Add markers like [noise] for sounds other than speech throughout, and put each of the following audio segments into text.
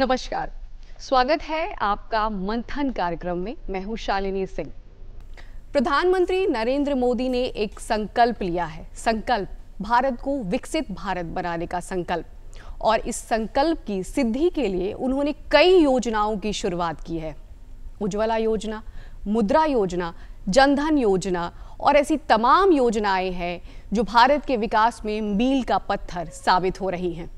नमस्कार स्वागत है आपका मंथन कार्यक्रम में मैं हूं शालिनी सिंह प्रधानमंत्री नरेंद्र मोदी ने एक संकल्प लिया है संकल्प भारत को विकसित भारत बनाने का संकल्प और इस संकल्प की सिद्धि के लिए उन्होंने कई योजनाओं की शुरुआत की है उज्ज्वला योजना मुद्रा योजना जनधन योजना और ऐसी तमाम योजनाएं हैं जो भारत के विकास में मील का पत्थर साबित हो रही हैं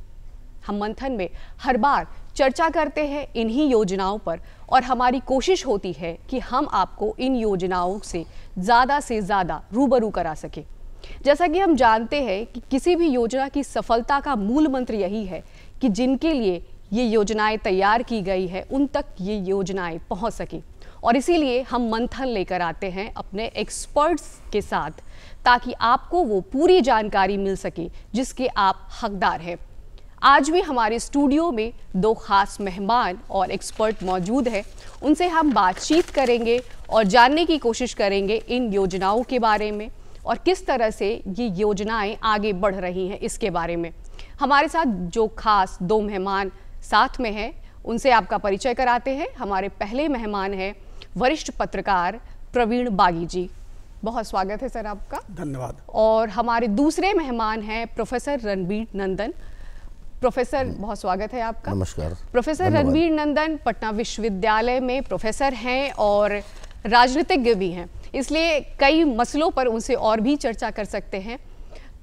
हम मंथन में हर बार चर्चा करते हैं इन्हीं योजनाओं पर और हमारी कोशिश होती है कि हम आपको इन योजनाओं से ज़्यादा से ज़्यादा रूबरू करा सकें जैसा कि हम जानते हैं कि किसी भी योजना की सफलता का मूल मंत्र यही है कि जिनके लिए ये योजनाएं तैयार की गई है उन तक ये योजनाएं पहुंच सकें और इसीलिए हम मंथन लेकर आते हैं अपने एक्सपर्ट्स के साथ ताकि आपको वो पूरी जानकारी मिल सके जिसके आप हकदार हैं आज भी हमारे स्टूडियो में दो खास मेहमान और एक्सपर्ट मौजूद हैं उनसे हम बातचीत करेंगे और जानने की कोशिश करेंगे इन योजनाओं के बारे में और किस तरह से ये योजनाएं आगे बढ़ रही हैं इसके बारे में हमारे साथ जो खास दो मेहमान साथ में हैं उनसे आपका परिचय कराते हैं हमारे पहले मेहमान हैं वरिष्ठ पत्रकार प्रवीण बागी जी बहुत स्वागत है सर आपका धन्यवाद और हमारे दूसरे मेहमान हैं प्रोफेसर रणबीर नंदन प्रोफेसर बहुत स्वागत है आपका नमस्कार प्रोफेसर रणवीर नंदन पटना विश्वविद्यालय में प्रोफेसर हैं और राजनीतिज्ञ भी हैं इसलिए कई मसलों पर उनसे और भी चर्चा कर सकते हैं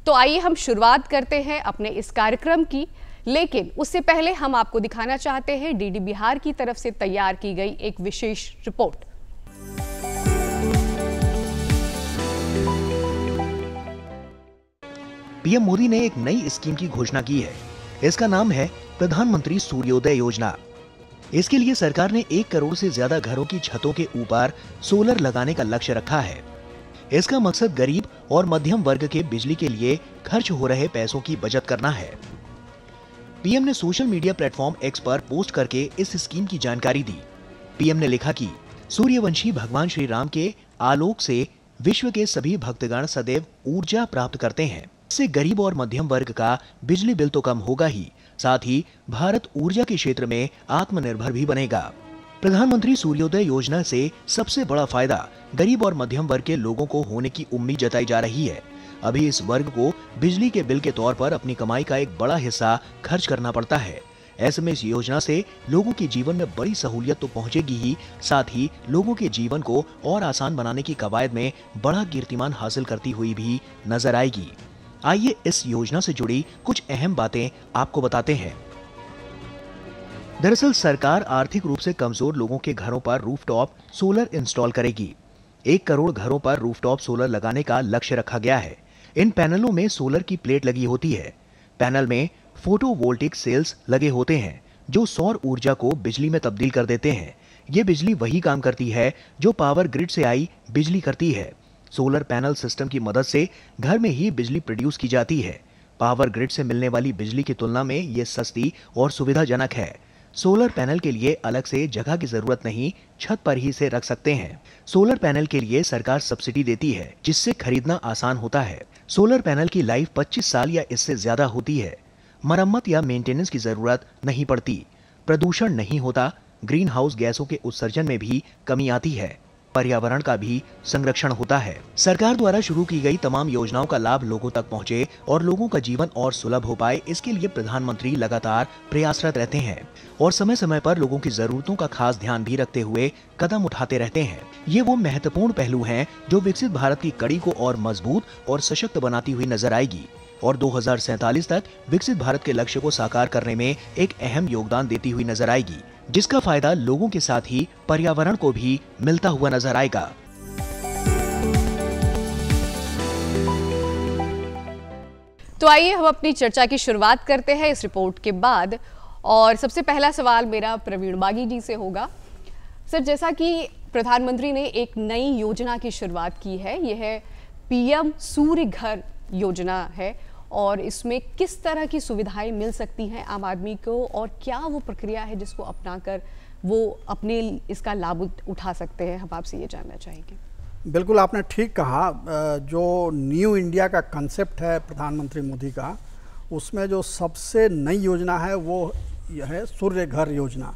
तो आइए हम शुरुआत करते हैं अपने इस कार्यक्रम की लेकिन उससे पहले हम आपको दिखाना चाहते हैं डीडी बिहार की तरफ से तैयार की गई एक विशेष रिपोर्ट पीएम मोदी ने एक नई स्कीम की घोषणा की है इसका नाम है प्रधानमंत्री सूर्योदय योजना इसके लिए सरकार ने एक करोड़ से ज्यादा घरों की छतों के ऊपर सोलर लगाने का लक्ष्य रखा है इसका मकसद गरीब और मध्यम वर्ग के बिजली के लिए खर्च हो रहे पैसों की बचत करना है पीएम ने सोशल मीडिया प्लेटफॉर्म एक्स पर पोस्ट करके इस स्कीम की जानकारी दी पीएम ने लिखा कि सूर्यवंशी भगवान श्री राम के आलोक से विश्व के सभी भक्तगण सदैव ऊर्जा प्राप्त करते हैं इससे गरीब और मध्यम वर्ग का बिजली बिल तो कम होगा ही साथ ही भारत ऊर्जा के क्षेत्र में आत्मनिर्भर भी बनेगा प्रधानमंत्री सूर्योदय योजना से सबसे बड़ा फायदा गरीब और मध्यम वर्ग के लोगों को होने की उम्मीद जताई जा रही है अभी इस वर्ग को बिजली के बिल के तौर पर अपनी कमाई का एक बड़ा हिस्सा खर्च करना पड़ता है ऐसे में इस योजना से लोगों के जीवन में बड़ी सहूलियत तो पहुंचेगी ही साथ ही लोगों के जीवन को और आसान बनाने की कवायद में बड़ा कीर्तिमान हासिल करती हुई भी नजर आएगी आइए इस योजना से जुड़ी कुछ अहम बातें आपको बताते हैं दरअसल सरकार आर्थिक रूप से कमजोर लोगों के घरों पर रूफटॉप सोलर इंस्टॉल करेगी एक करोड़ घरों पर रूफटॉप सोलर लगाने का लक्ष्य रखा गया है इन पैनलों में सोलर की प्लेट लगी होती है पैनल में फोटोवोल्टिक सेल्स लगे होते हैं जो सौर ऊर्जा को बिजली में तब्दील कर देते हैं ये बिजली वही काम करती है जो पावर ग्रिड से आई बिजली करती है सोलर पैनल सिस्टम की मदद से घर में ही बिजली प्रोड्यूस की जाती है पावर ग्रिड से मिलने वाली बिजली की तुलना में ये सस्ती और सुविधाजनक है सोलर पैनल के लिए अलग से जगह की जरूरत नहीं छत पर ही से रख सकते हैं सोलर पैनल के लिए सरकार सब्सिडी देती है जिससे खरीदना आसान होता है सोलर पैनल की लाइफ 25 साल या इससे ज्यादा होती है मरम्मत या मेंटेनेंस की जरूरत नहीं पड़ती प्रदूषण नहीं होता ग्रीन हाउस गैसों के उत्सर्जन में भी कमी आती है पर्यावरण का भी संरक्षण होता है सरकार द्वारा शुरू की गई तमाम योजनाओं का लाभ लोगों तक पहुंचे और लोगों का जीवन और सुलभ हो पाए इसके लिए प्रधानमंत्री लगातार प्रयासरत रहते हैं और समय समय पर लोगों की जरूरतों का खास ध्यान भी रखते हुए कदम उठाते रहते हैं ये वो महत्वपूर्ण पहलू हैं जो विकसित भारत की कड़ी को और मजबूत और सशक्त बनाती हुई नजर आएगी और दो तक विकसित भारत के लक्ष्य को साकार करने में एक अहम योगदान देती हुई नजर आएगी जिसका फायदा लोगों के साथ ही पर्यावरण को भी मिलता हुआ नजर आएगा तो आइए हम अपनी चर्चा की शुरुआत करते हैं इस रिपोर्ट के बाद और सबसे पहला सवाल मेरा प्रवीण बागी जी से होगा सर जैसा कि प्रधानमंत्री ने एक नई योजना की शुरुआत की है यह है पीएम सूर्य घर योजना है और इसमें किस तरह की सुविधाएं मिल सकती हैं आम आदमी को और क्या वो प्रक्रिया है जिसको अपनाकर वो अपने इसका लाभ उठा सकते हैं हम आपसे ये जानना चाहेंगे बिल्कुल आपने ठीक कहा जो न्यू इंडिया का कंसेप्ट है प्रधानमंत्री मोदी का उसमें जो सबसे नई योजना है वो है सूर्य घर योजना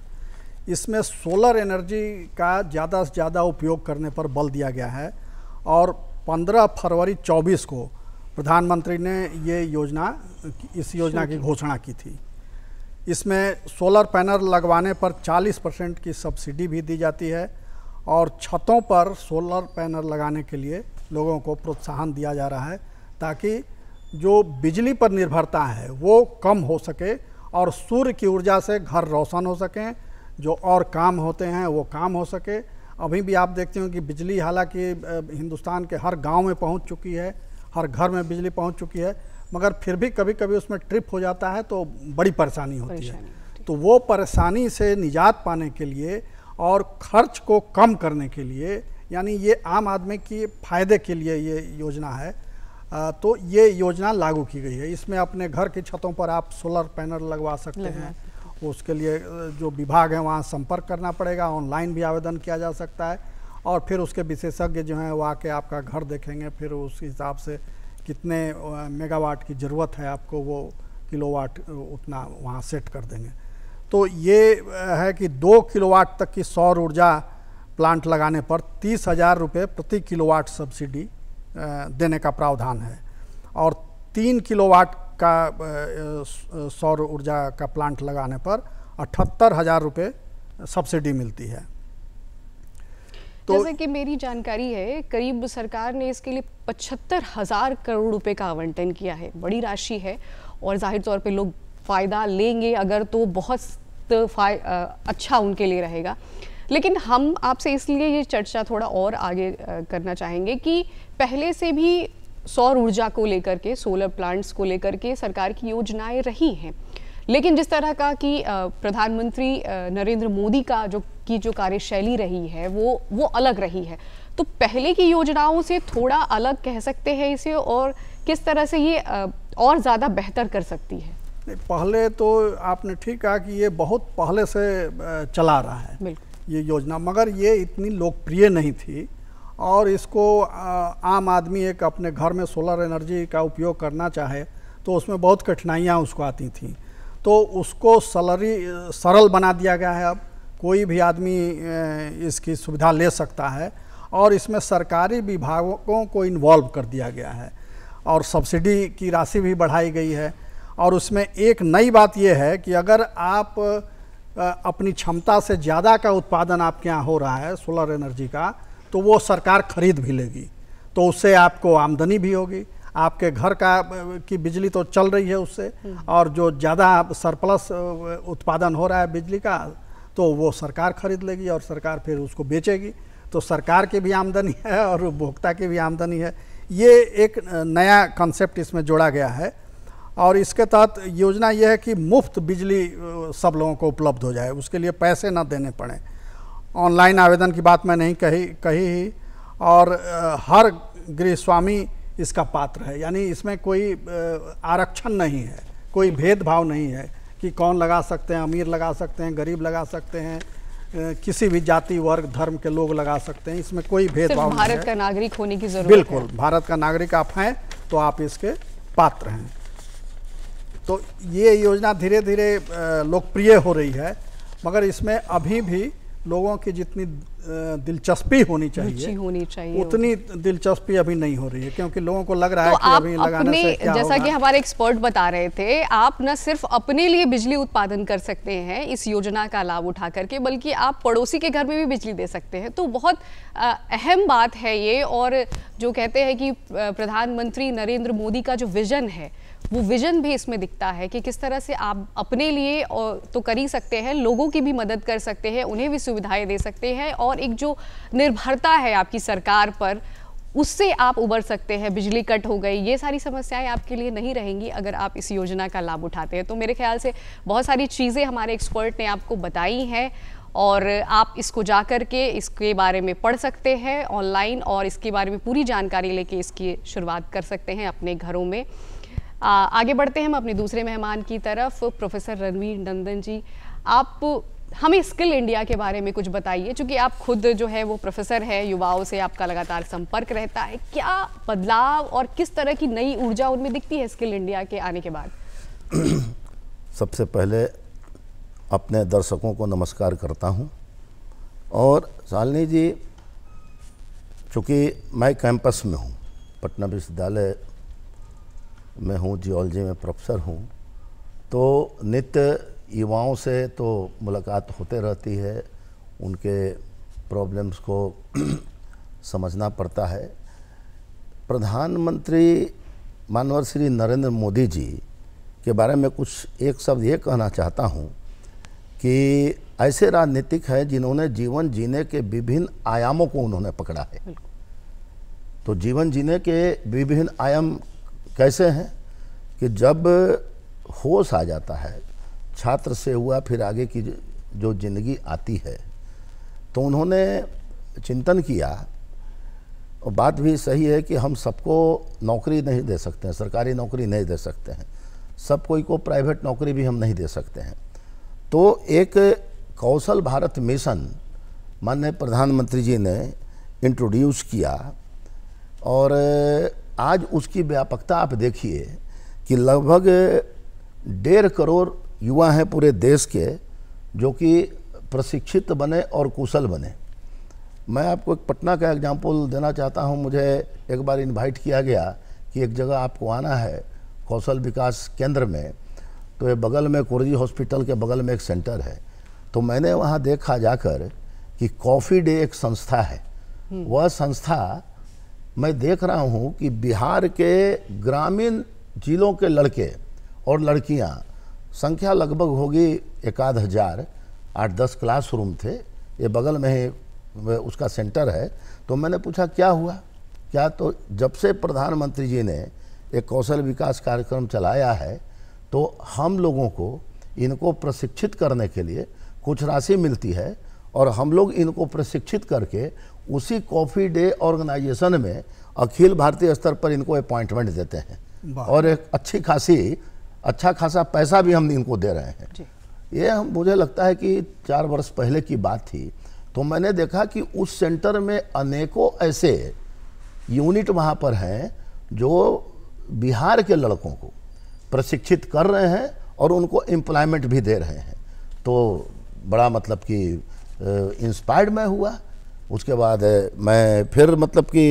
इसमें सोलर एनर्जी का ज़्यादा से ज़्यादा उपयोग करने पर बल दिया गया है और 15 फरवरी 24 को प्रधानमंत्री ने ये योजना इस योजना की घोषणा की थी इसमें सोलर पैनल लगवाने पर 40 परसेंट की सब्सिडी भी दी जाती है और छतों पर सोलर पैनल लगाने के लिए लोगों को प्रोत्साहन दिया जा रहा है ताकि जो बिजली पर निर्भरता है वो कम हो सके और सूर्य की ऊर्जा से घर रोशन हो सकें जो और काम होते हैं वो काम हो सके अभी भी आप देखते हो कि बिजली हालांकि हिंदुस्तान के हर गांव में पहुंच चुकी है हर घर में बिजली पहुंच चुकी है मगर फिर भी कभी कभी उसमें ट्रिप हो जाता है तो बड़ी परेशानी होती परेशानी, है तो वो परेशानी से निजात पाने के लिए और खर्च को कम करने के लिए यानी ये आम आदमी की फ़ायदे के लिए ये योजना है तो ये योजना लागू की गई है इसमें अपने घर की छतों पर आप सोलर पैनल लगवा सकते हैं उसके लिए जो विभाग है वहाँ संपर्क करना पड़ेगा ऑनलाइन भी आवेदन किया जा सकता है और फिर उसके विशेषज्ञ जो हैं वो आके आपका घर देखेंगे फिर उस हिसाब से कितने मेगावाट की ज़रूरत है आपको वो किलोवाट उतना वहाँ सेट कर देंगे तो ये है कि दो किलोवाट तक की सौर ऊर्जा प्लांट लगाने पर तीस हज़ार रुपये प्रति किलोवाट सब्सिडी देने का प्रावधान है और तीन किलोवाट का सौर ऊर्जा का प्लांट लगाने पर अठहत्तर हज़ार रुपये सब्सिडी मिलती है तो जैसे कि मेरी जानकारी है करीब सरकार ने इसके लिए पचहत्तर हज़ार करोड़ रुपए का आवंटन किया है बड़ी राशि है और जाहिर तौर पे लोग फ़ायदा लेंगे अगर तो बहुत अच्छा उनके लिए रहेगा लेकिन हम आपसे इसलिए ये चर्चा थोड़ा और आगे करना चाहेंगे कि पहले से भी सौर ऊर्जा को लेकर के सोलर प्लांट्स को लेकर के सरकार की योजनाएं रही हैं लेकिन जिस तरह का कि प्रधानमंत्री नरेंद्र मोदी का जो की जो कार्यशैली रही है वो वो अलग रही है तो पहले की योजनाओं से थोड़ा अलग कह सकते हैं इसे और किस तरह से ये और ज़्यादा बेहतर कर सकती है पहले तो आपने ठीक कहा कि ये बहुत पहले से चला रहा है ये योजना मगर ये इतनी लोकप्रिय नहीं थी और इसको आम आदमी एक अपने घर में सोलर एनर्जी का उपयोग करना चाहे तो उसमें बहुत कठिनाइयाँ उसको आती थी तो उसको सलरी सरल बना दिया गया है अब कोई भी आदमी इसकी सुविधा ले सकता है और इसमें सरकारी विभागों को इन्वॉल्व कर दिया गया है और सब्सिडी की राशि भी बढ़ाई गई है और उसमें एक नई बात यह है कि अगर आप अपनी क्षमता से ज़्यादा का उत्पादन आपके यहाँ हो रहा है सोलर एनर्जी का तो वो सरकार खरीद भी लेगी तो उससे आपको आमदनी भी होगी आपके घर का की बिजली तो चल रही है उससे हम्म। और जो ज़्यादा सरप्लस उत्पादन हो रहा है बिजली का तो वो सरकार खरीद लेगी और सरकार फिर उसको बेचेगी तो सरकार की भी आमदनी है और उपभोक्ता की भी आमदनी है ये एक नया कंसेप्ट इसमें जोड़ा गया है और इसके तहत योजना यह है कि मुफ्त बिजली सब लोगों को उपलब्ध हो जाए उसके लिए पैसे ना देने पड़े ऑनलाइन आवेदन की बात मैं नहीं कही कही ही और हर गृह स्वामी इसका पात्र है यानी इसमें कोई आरक्षण नहीं है कोई भेदभाव नहीं है कि कौन लगा सकते हैं अमीर लगा सकते हैं गरीब लगा सकते हैं किसी भी जाति वर्ग धर्म के लोग लगा सकते हैं इसमें कोई भेदभाव नहीं भारत का नागरिक होने की जरूरत बिल्कुल भारत का नागरिक आप हैं तो आप इसके पात्र हैं तो ये योजना धीरे धीरे लोकप्रिय हो रही है मगर इसमें अभी भी लोगों की जितनी दिलचस्पी होनी चाहिए होनी चाहिए उतनी दिलचस्पी अभी नहीं हो रही है क्योंकि लोगों को लग रहा तो है कि आप अभी अपने से क्या जैसा कि हमारे एक्सपर्ट बता रहे थे आप न सिर्फ अपने लिए बिजली उत्पादन कर सकते हैं इस योजना का लाभ उठा करके बल्कि आप पड़ोसी के घर में भी बिजली दे सकते हैं तो बहुत अहम बात है ये और जो कहते हैं कि प्रधानमंत्री नरेंद्र मोदी का जो विजन है वो विजन भी इसमें दिखता है कि किस तरह से आप अपने लिए और तो कर ही सकते हैं लोगों की भी मदद कर सकते हैं उन्हें भी सुविधाएं दे सकते हैं और एक जो निर्भरता है आपकी सरकार पर उससे आप उबर सकते हैं बिजली कट हो गई ये सारी समस्याएं आपके लिए नहीं रहेंगी अगर आप इस योजना का लाभ उठाते हैं तो मेरे ख्याल से बहुत सारी चीज़ें हमारे एक्सपर्ट ने आपको बताई हैं और आप इसको जा कर के इसके बारे में पढ़ सकते हैं ऑनलाइन और इसके बारे में पूरी जानकारी लेके इसकी शुरुआत कर सकते हैं अपने घरों में आगे बढ़ते हैं हम अपने दूसरे मेहमान की तरफ प्रोफेसर रणवीर नंदन जी आप हमें स्किल इंडिया के बारे में कुछ बताइए क्योंकि आप खुद जो है वो प्रोफेसर है युवाओं से आपका लगातार संपर्क रहता है क्या बदलाव और किस तरह की नई ऊर्जा उनमें दिखती है स्किल इंडिया के आने के बाद [clears throat] सबसे पहले अपने दर्शकों को नमस्कार करता हूं और सालनी जी चूँकि मैं कैंपस में हूं पटना विश्वविद्यालय मैं हूँ जियोलॉजी में प्रोफेसर हूँ तो नित्य युवाओं से तो मुलाकात होते रहती है उनके प्रॉब्लम्स को [clears throat] समझना पड़ता है प्रधानमंत्री मानवर श्री नरेंद्र मोदी जी के बारे में कुछ एक शब्द ये कहना चाहता हूँ कि ऐसे राजनीतिक हैं जिन्होंने जीवन जीने के विभिन्न आयामों को उन्होंने पकड़ा है तो जीवन जीने के विभिन्न आयाम कैसे हैं कि जब होश आ जाता है छात्र से हुआ फिर आगे की जो जिंदगी आती है तो उन्होंने चिंतन किया और बात भी सही है कि हम सबको नौकरी नहीं दे सकते हैं सरकारी नौकरी नहीं दे सकते हैं सब कोई को प्राइवेट नौकरी भी हम नहीं दे सकते हैं तो एक कौशल भारत मिशन माननीय प्रधानमंत्री जी ने इंट्रोड्यूस किया और आज उसकी व्यापकता आप देखिए कि लगभग डेढ़ करोड़ युवा हैं पूरे देश के जो कि प्रशिक्षित बने और कुशल बने मैं आपको एक पटना का एग्जाम्पल देना चाहता हूं मुझे एक बार इनवाइट किया गया कि एक जगह आपको आना है कौशल विकास केंद्र में तो ये बगल में कुरजी हॉस्पिटल के बगल में एक सेंटर है तो मैंने वहाँ देखा जाकर कि कॉफ़ी डे एक संस्था है हम्म। वह संस्था मैं देख रहा हूँ कि बिहार के ग्रामीण जिलों के लड़के और लड़कियाँ संख्या लगभग होगी एक आध हज़ार आठ दस क्लासरूम थे ये बगल में ही उसका सेंटर है तो मैंने पूछा क्या हुआ क्या तो जब से प्रधानमंत्री जी ने एक कौशल विकास कार्यक्रम चलाया है तो हम लोगों को इनको प्रशिक्षित करने के लिए कुछ राशि मिलती है और हम लोग इनको प्रशिक्षित करके उसी कॉफ़ी डे ऑर्गेनाइजेशन में अखिल भारतीय स्तर पर इनको अपॉइंटमेंट देते हैं और एक अच्छी खासी अच्छा खासा पैसा भी हम इनको दे रहे हैं ये हम मुझे लगता है कि चार वर्ष पहले की बात थी तो मैंने देखा कि उस सेंटर में अनेकों ऐसे यूनिट वहाँ पर हैं जो बिहार के लड़कों को प्रशिक्षित कर रहे हैं और उनको एम्प्लॉयमेंट भी दे रहे हैं तो बड़ा मतलब कि इंस्पायर्ड मैं हुआ उसके बाद मैं फिर मतलब कि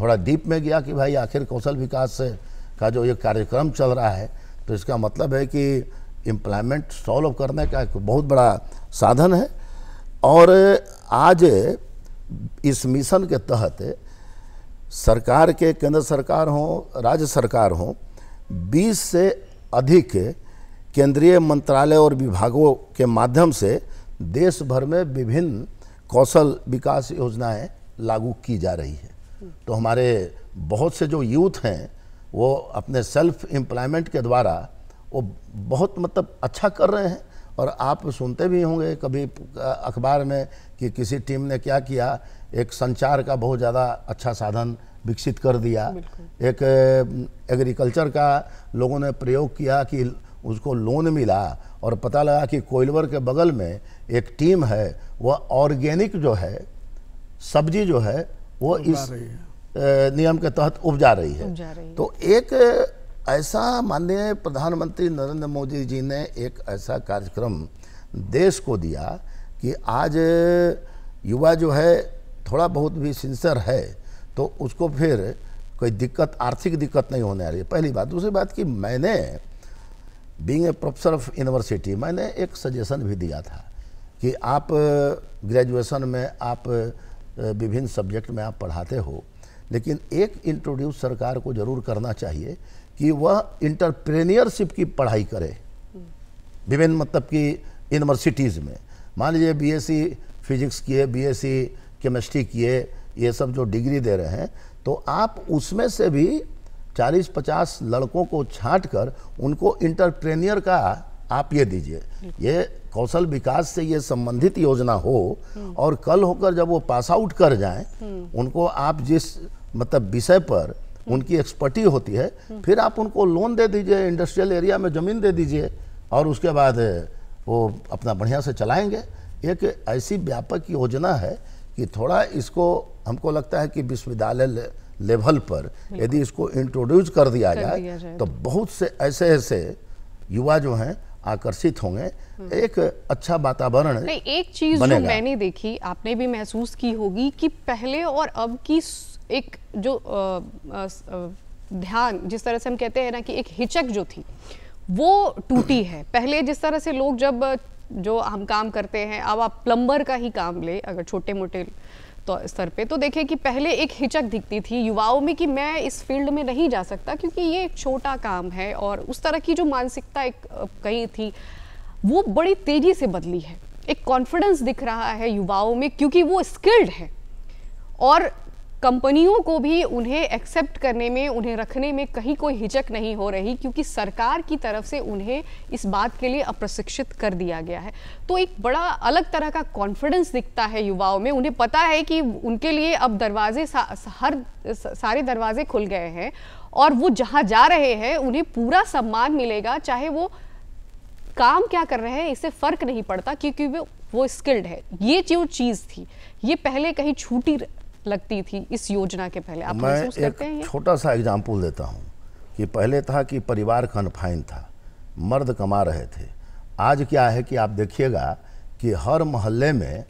थोड़ा डीप में गया कि भाई आखिर कौशल विकास का जो ये कार्यक्रम चल रहा है तो इसका मतलब है कि एम्प्लॉयमेंट सॉल्व करने का एक बहुत बड़ा साधन है और आज इस मिशन के तहत सरकार के केंद्र सरकार हों राज्य सरकार हों 20 से अधिक केंद्रीय मंत्रालय और विभागों के माध्यम से देश भर में विभिन्न कौशल विकास योजनाएं लागू की जा रही है तो हमारे बहुत से जो यूथ हैं वो अपने सेल्फ एम्प्लॉयमेंट के द्वारा वो बहुत मतलब अच्छा कर रहे हैं और आप सुनते भी होंगे कभी अखबार में कि किसी टीम ने क्या किया एक संचार का बहुत ज़्यादा अच्छा साधन विकसित कर दिया एक एग्रीकल्चर का लोगों ने प्रयोग किया कि उसको लोन मिला और पता लगा कि कोयलवर के बगल में एक टीम है वह ऑर्गेनिक जो है सब्जी जो है वो इस है। नियम के तहत उपजा रही है तो एक ऐसा माननीय प्रधानमंत्री नरेंद्र मोदी जी ने एक ऐसा कार्यक्रम देश को दिया कि आज युवा जो है थोड़ा बहुत भी सिंसर है तो उसको फिर कोई दिक्कत आर्थिक दिक्कत नहीं होने आ रही है पहली बात दूसरी बात कि मैंने being a professor of university मैंने एक सजेशन भी दिया था कि आप ग्रेजुएशन में आप विभिन्न सब्जेक्ट में आप पढ़ाते हो लेकिन एक इंट्रोड्यूस सरकार को जरूर करना चाहिए कि वह इंटरप्रेनियरशिप की पढ़ाई करे विभिन्न मतलब कि यूनिवर्सिटीज़ में मान लीजिए बीएससी फिजिक्स किए बीएससी केमिस्ट्री किए ये सब जो डिग्री दे रहे हैं तो आप उसमें से भी 40-50 लड़कों को छांटकर कर उनको इंटरप्रेन्यर का आप ये दीजिए ये कौशल विकास से ये संबंधित योजना हो और कल होकर जब वो पास आउट कर जाएं उनको आप जिस मतलब विषय पर उनकी एक्सपर्टी होती है फिर आप उनको लोन दे दीजिए इंडस्ट्रियल एरिया में ज़मीन दे दीजिए और उसके बाद वो अपना बढ़िया से चलाएंगे एक ऐसी व्यापक योजना है कि थोड़ा इसको हमको लगता है कि विश्वविद्यालय ले, लेवल पर यदि इसको इंट्रोड्यूस कर दिया जाए तो बहुत से ऐसे ऐसे युवा जो हैं आकर्षित होंगे एक अच्छा वातावरण एक चीज जो मैंने देखी आपने भी महसूस की होगी कि पहले और अब की एक जो ध्यान जिस तरह से हम कहते हैं ना कि एक हिचक जो थी वो टूटी है पहले जिस तरह से लोग जब जो हम काम करते हैं अब आप प्लम्बर का ही काम ले अगर छोटे मोटे तो स्तर पे तो देखें कि पहले एक हिचक दिखती थी युवाओं में कि मैं इस फील्ड में नहीं जा सकता क्योंकि ये एक छोटा काम है और उस तरह की जो मानसिकता एक कहीं थी वो बड़ी तेज़ी से बदली है एक कॉन्फिडेंस दिख रहा है युवाओं में क्योंकि वो स्किल्ड है और कंपनियों को भी उन्हें एक्सेप्ट करने में उन्हें रखने में कहीं कोई हिचक नहीं हो रही क्योंकि सरकार की तरफ से उन्हें इस बात के लिए अप्रशिक्षित कर दिया गया है तो एक बड़ा अलग तरह का कॉन्फिडेंस दिखता है युवाओं में उन्हें पता है कि उनके लिए अब दरवाजे सा, हर सारे दरवाजे खुल गए हैं और वो जहाँ जा रहे हैं उन्हें पूरा सम्मान मिलेगा चाहे वो काम क्या कर रहे हैं इससे फ़र्क नहीं पड़ता क्योंकि वो वो स्किल्ड है ये जो चीज़ थी ये पहले कहीं छूटी लगती थी इस योजना के पहले आप मैं एक छोटा सा एग्जाम्पल देता हूँ कि पहले था कि परिवार कन्फाइन था मर्द कमा रहे थे आज क्या है कि आप देखिएगा कि हर मोहल्ले में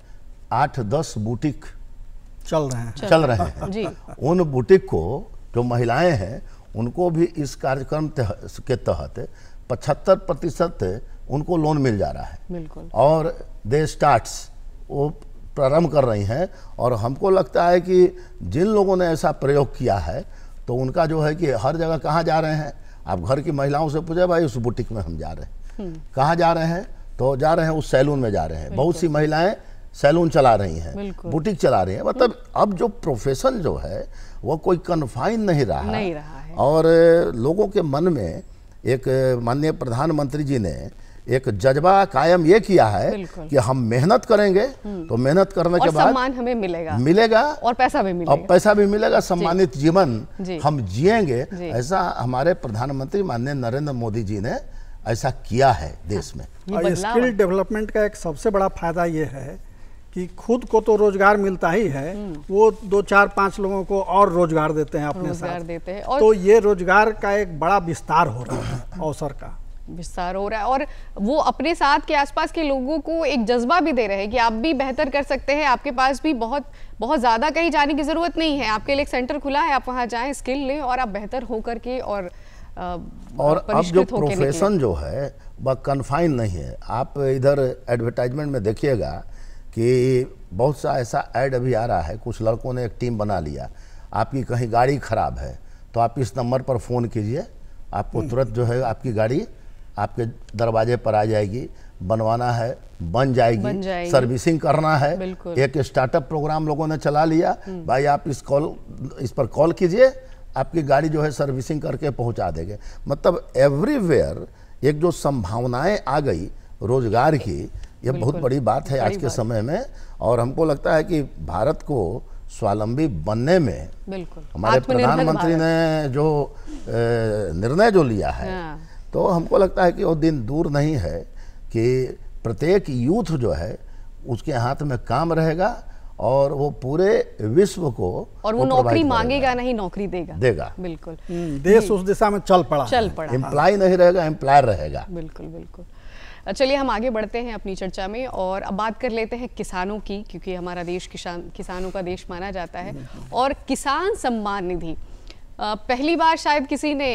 आठ दस बुटीक चल रहे हैं चल रहे हैं जी। उन बुटीक को जो महिलाएं हैं उनको भी इस कार्यक्रम के तहत पचहत्तर प्रतिशत उनको लोन मिल जा रहा है बिल्कुल और दे स्टार्ट्स वो प्रारंभ कर रही हैं और हमको लगता है कि जिन लोगों ने ऐसा प्रयोग किया है तो उनका जो है कि हर जगह कहाँ जा रहे हैं आप घर की महिलाओं से पूछे भाई उस बुटीक में हम जा रहे हैं हम्म। कहाँ जा रहे हैं तो जा रहे हैं उस सैलून में जा रहे हैं बहुत सी महिलाएं सैलून चला रही हैं बुटीक चला रही हैं मतलब हम्म। अब जो प्रोफेशन जो है वो कोई कन्फाइन नहीं रहा नहीं रहा है और लोगों के मन में एक माननीय प्रधानमंत्री जी ने एक जज्बा कायम ये किया है कि हम मेहनत करेंगे हम्म। तो मेहनत करने के बाद सम्मान हमें मिलेगा मिलेगा और पैसा भी मिलेगा और पैसा भी मिलेगा सम्मानित जी, जीवन जी, हम जिएंगे जी, ऐसा हमारे प्रधानमंत्री माननीय नरेंद्र मोदी जी ने ऐसा किया है देश में और स्किल डेवलपमेंट का एक सबसे बड़ा फायदा ये है कि खुद को तो रोजगार मिलता ही है हम्म। वो दो चार पांच लोगों को और रोजगार देते हैं अपने साथ देते हैं तो ये रोजगार का एक बड़ा विस्तार हो रहा है [clears throat] अवसर का विस्तार हो रहा है और वो अपने साथ के आसपास के लोगों को एक जज्बा भी दे रहे हैं कि आप भी बेहतर कर सकते हैं आपके पास भी बहुत बहुत ज़्यादा कहीं जाने की ज़रूरत नहीं है आपके लिए एक सेंटर खुला है आप वहाँ जाएँ स्किल लें और आप बेहतर हो करके और और अब जो प्रोफेशन जो है वह कन्फाइन नहीं है आप इधर एडवर्टाइजमेंट में देखिएगा कि बहुत सा ऐसा ऐड अभी आ रहा है कुछ लड़कों ने एक टीम बना लिया आपकी कहीं गाड़ी खराब है तो आप इस नंबर पर फ़ोन कीजिए आपको हम्म। तुरंत जो है आपकी गाड़ी आपके दरवाजे पर आ जाएगी बनवाना है बन जाएगी, बन जाएगी। सर्विसिंग करना है एक स्टार्टअप प्रोग्राम लोगों ने चला लिया हम्म। भाई आप इस कॉल इस पर कॉल कीजिए आपकी गाड़ी जो है सर्विसिंग करके पहुंचा देंगे मतलब एवरीवेयर एक जो संभावनाएं आ गई रोजगार की यह बहुत बड़ी बात है आज के समय में और हमको लगता है कि भारत को स्वावलंबी बनने में हमारे प्रधानमंत्री ने जो निर्णय जो लिया है हाँ। तो हमको लगता है कि वो दिन दूर नहीं है कि प्रत्येक यूथ जो है उसके हाथ में काम रहेगा और वो पूरे विश्व को और वो, नौकरी मांगेगा नहीं नौकरी देगा देगा बिल्कुल हम्म, देश उस दिशा में चल पड़ा चल पड़ा एम्प्लॉय नहीं रहेगा एम्प्लायर रहेगा बिल्कुल बिल्कुल चलिए हम आगे बढ़ते हैं अपनी चर्चा में और अब बात कर लेते हैं किसानों की क्योंकि हमारा देश किसान किसानों का देश माना जाता है हम्म, हम्म। और किसान सम्मान निधि पहली बार शायद किसी ने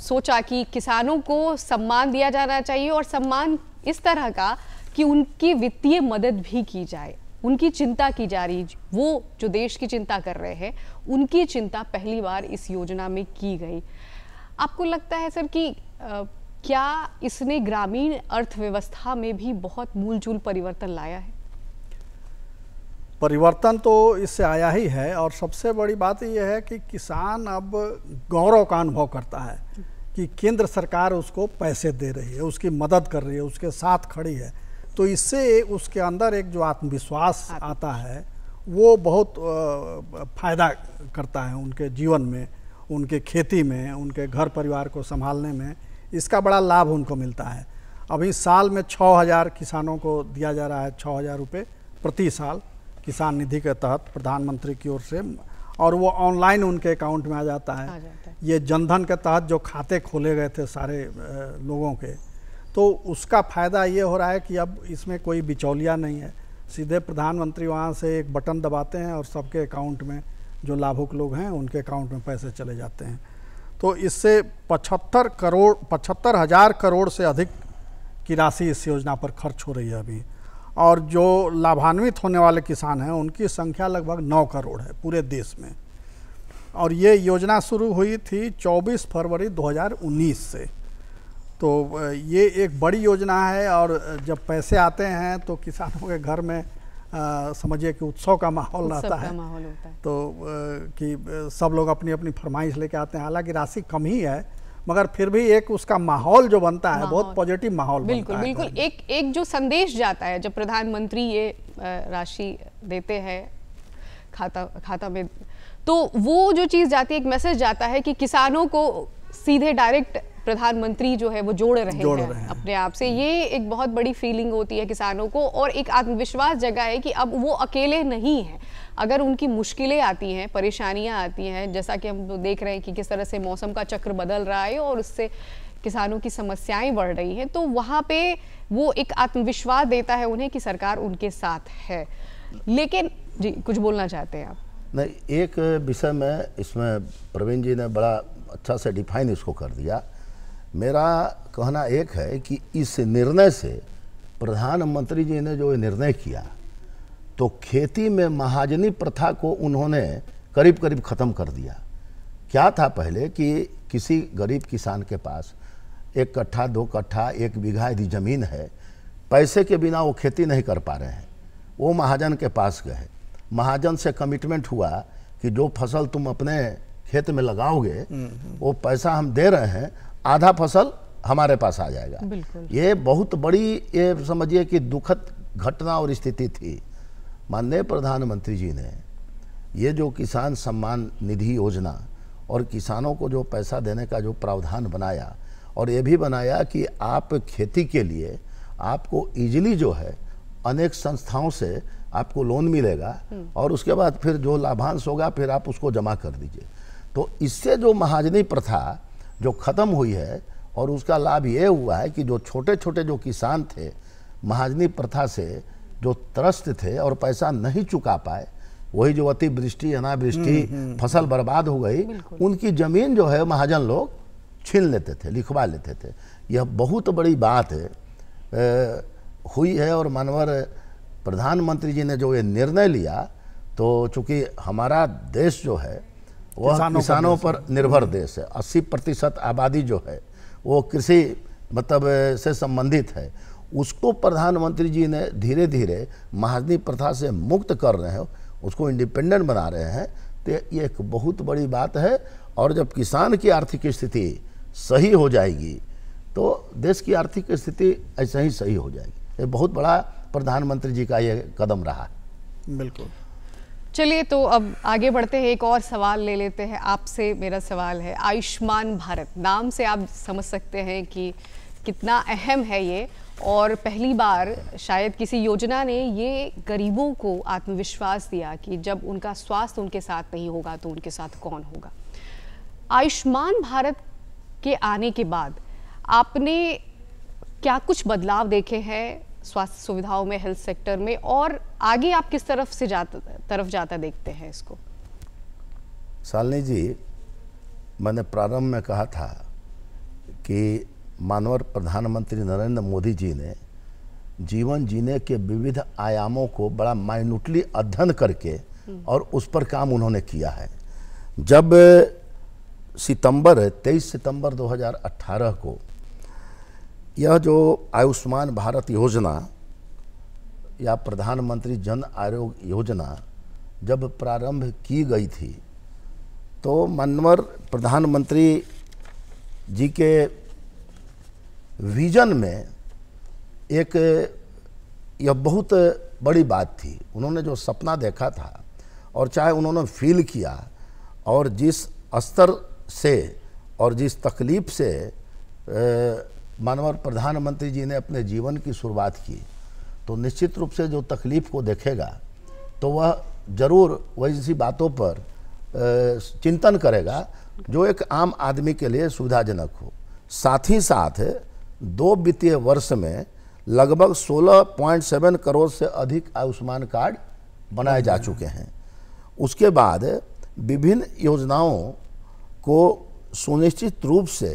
सोचा कि किसानों को सम्मान दिया जाना चाहिए और सम्मान इस तरह का कि उनकी वित्तीय मदद भी की जाए उनकी चिंता की जा रही वो जो देश की चिंता कर रहे हैं उनकी चिंता पहली बार इस योजना में की गई आपको लगता है सर कि आ, क्या इसने ग्रामीण अर्थव्यवस्था में भी बहुत मूलचूल परिवर्तन लाया है परिवर्तन तो इससे आया ही है और सबसे बड़ी बात यह है कि किसान अब गौरव का अनुभव करता है कि केंद्र सरकार उसको पैसे दे रही है उसकी मदद कर रही है उसके साथ खड़ी है तो इससे उसके अंदर एक जो आत्मविश्वास हाँ। आता है वो बहुत फ़ायदा करता है उनके जीवन में उनके खेती में उनके घर परिवार को संभालने में इसका बड़ा लाभ उनको मिलता है अभी साल में छः हज़ार किसानों को दिया जा रहा है छः हज़ार रुपये प्रति साल किसान निधि के तहत प्रधानमंत्री की ओर से और वो ऑनलाइन उनके अकाउंट में आ जाता है, है। ये जनधन के तहत जो खाते खोले गए थे सारे लोगों के तो उसका फ़ायदा ये हो रहा है कि अब इसमें कोई बिचौलिया नहीं है सीधे प्रधानमंत्री वहाँ से एक बटन दबाते हैं और सबके अकाउंट में जो लाभुक लोग हैं उनके अकाउंट में पैसे चले जाते हैं तो इससे पचहत्तर करोड़ पचहत्तर हज़ार करोड़ से अधिक की राशि इस योजना पर खर्च हो रही है अभी और जो लाभान्वित होने वाले किसान हैं उनकी संख्या लगभग नौ करोड़ है पूरे देश में और ये योजना शुरू हुई थी 24 फरवरी 2019 से तो ये एक बड़ी योजना है और जब पैसे आते हैं तो किसानों के घर में समझिए कि उत्सव का माहौल रहता है है तो आ, कि सब लोग अपनी अपनी फरमाइश लेके आते हैं हालांकि राशि कम ही है मगर फिर भी एक उसका माहौल जो बनता है बहुत पॉजिटिव माहौल बिल्कुल बिल्कुल तो एक एक जो संदेश जाता है जब प्रधानमंत्री ये राशि देते हैं खाता खाता में तो वो जो चीज़ जाती है एक मैसेज जाता है कि किसानों को सीधे डायरेक्ट प्रधानमंत्री जो है वो जोड़ रहे, जोड़ हैं, रहे हैं अपने आप से ये एक बहुत बड़ी फीलिंग होती है किसानों को और एक आत्मविश्वास जगह है कि अब वो अकेले नहीं हैं अगर उनकी मुश्किलें आती हैं परेशानियां आती हैं जैसा कि हम तो देख रहे हैं कि किस तरह से मौसम का चक्र बदल रहा है और उससे किसानों की समस्याएं बढ़ रही हैं तो वहाँ पे वो एक आत्मविश्वास देता है उन्हें कि सरकार उनके साथ है लेकिन जी कुछ बोलना चाहते हैं आप नहीं एक विषय में इसमें प्रवीण जी ने बड़ा अच्छा से डिफाइन इसको कर दिया मेरा कहना एक है कि इस निर्णय से प्रधानमंत्री जी ने जो निर्णय किया तो खेती में महाजनी प्रथा को उन्होंने करीब करीब ख़त्म कर दिया क्या था पहले कि किसी गरीब किसान के पास एक कट्ठा दो कट्ठा एक बीघा यदि ज़मीन है पैसे के बिना वो खेती नहीं कर पा रहे हैं वो महाजन के पास गए महाजन से कमिटमेंट हुआ कि जो फसल तुम अपने खेत में लगाओगे हम्म, हम्म। वो पैसा हम दे रहे हैं आधा फसल हमारे पास आ जाएगा ये बहुत बड़ी ये समझिए कि दुखद घटना और स्थिति थी माननीय प्रधानमंत्री जी ने ये जो किसान सम्मान निधि योजना और किसानों को जो पैसा देने का जो प्रावधान बनाया और ये भी बनाया कि आप खेती के लिए आपको इजीली जो है अनेक संस्थाओं से आपको लोन मिलेगा हम्म। और उसके बाद फिर जो लाभांश होगा फिर आप उसको जमा कर दीजिए तो इससे जो महाजनी प्रथा जो ख़त्म हुई है और उसका लाभ ये हुआ है कि जो छोटे छोटे जो किसान थे महाजनी प्रथा से जो त्रस्त थे और पैसा नहीं चुका पाए वही जो अतिवृष्टि अनावृष्टि हम्म, हम्म, हम्म। फसल बर्बाद हो गई उनकी ज़मीन जो है महाजन लोग छीन लेते थे लिखवा लेते थे यह बहुत बड़ी बात है ए, हुई है और मानवर प्रधानमंत्री जी ने जो ये निर्णय लिया तो चूँकि हमारा देश जो है वह किसानों, किसानों पर, निर्भर देश है अस्सी प्रतिशत आबादी जो है वो कृषि मतलब से संबंधित है उसको प्रधानमंत्री जी ने धीरे धीरे महाजनी प्रथा से मुक्त कर रहे हैं उसको इंडिपेंडेंट बना रहे हैं तो ये एक बहुत बड़ी बात है और जब किसान की आर्थिक स्थिति सही हो जाएगी तो देश की आर्थिक स्थिति ऐसे ही सही हो जाएगी ये बहुत बड़ा प्रधानमंत्री जी का ये कदम रहा है बिल्कुल चलिए तो अब आगे बढ़ते हैं एक और सवाल ले लेते हैं आपसे मेरा सवाल है आयुष्मान भारत नाम से आप समझ सकते हैं कि कितना अहम है ये और पहली बार शायद किसी योजना ने ये गरीबों को आत्मविश्वास दिया कि जब उनका स्वास्थ्य उनके साथ नहीं होगा तो उनके साथ कौन होगा आयुष्मान भारत के आने के बाद आपने क्या कुछ बदलाव देखे हैं स्वास्थ्य सुविधाओं में हेल्थ सेक्टर में और आगे आप किस तरफ से जाता तरफ जाता देखते हैं इसको सालनी जी मैंने प्रारंभ में कहा था कि मानवर प्रधानमंत्री नरेंद्र मोदी जी ने जीवन जीने के विविध आयामों को बड़ा माइन्यूटली अध्ययन करके हम्म। और उस पर काम उन्होंने किया है जब सितंबर 23 सितंबर 2018 को यह जो आयुष्मान भारत योजना या प्रधानमंत्री जन आरोग्य योजना जब प्रारंभ की गई थी तो मनवर प्रधानमंत्री जी के विजन में एक यह बहुत बड़ी बात थी उन्होंने जो सपना देखा था और चाहे उन्होंने फील किया और जिस स्तर से और जिस तकलीफ से मानव प्रधानमंत्री जी ने अपने जीवन की शुरुआत की तो निश्चित रूप से जो तकलीफ को देखेगा तो वह जरूर वैसी बातों पर चिंतन करेगा जो एक आम आदमी के लिए सुविधाजनक हो साथ ही साथ दो वित्तीय वर्ष में लगभग 16.7 करोड़ से अधिक आयुष्मान कार्ड बनाए जा चुके हैं उसके बाद विभिन्न योजनाओं को सुनिश्चित रूप से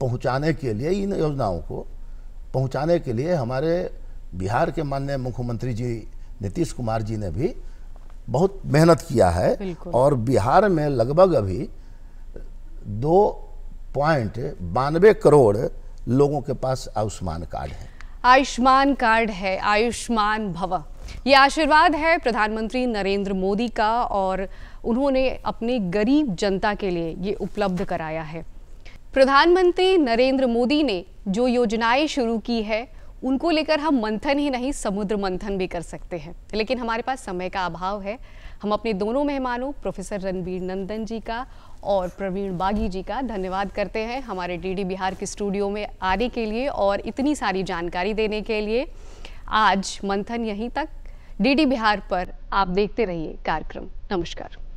पहुंचाने के लिए इन योजनाओं को पहुंचाने के लिए हमारे बिहार के माननीय मुख्यमंत्री जी नीतीश कुमार जी ने भी बहुत मेहनत किया है और बिहार में लगभग अभी दो पॉइंट बानवे करोड़ लोगों के पास आयुष्मान कार्ड है आयुष्मान कार्ड है आयुष्मान भव ये आशीर्वाद है प्रधानमंत्री नरेंद्र मोदी का और उन्होंने अपनी गरीब जनता के लिए ये उपलब्ध कराया है प्रधानमंत्री नरेंद्र मोदी ने जो योजनाएं शुरू की है उनको लेकर हम मंथन ही नहीं समुद्र मंथन भी कर सकते हैं लेकिन हमारे पास समय का अभाव है हम अपने दोनों मेहमानों प्रोफेसर रणबीर नंदन जी का और प्रवीण बागी जी का धन्यवाद करते हैं हमारे डीडी बिहार के स्टूडियो में आने के लिए और इतनी सारी जानकारी देने के लिए आज मंथन यहीं तक डीडी बिहार पर आप देखते रहिए कार्यक्रम नमस्कार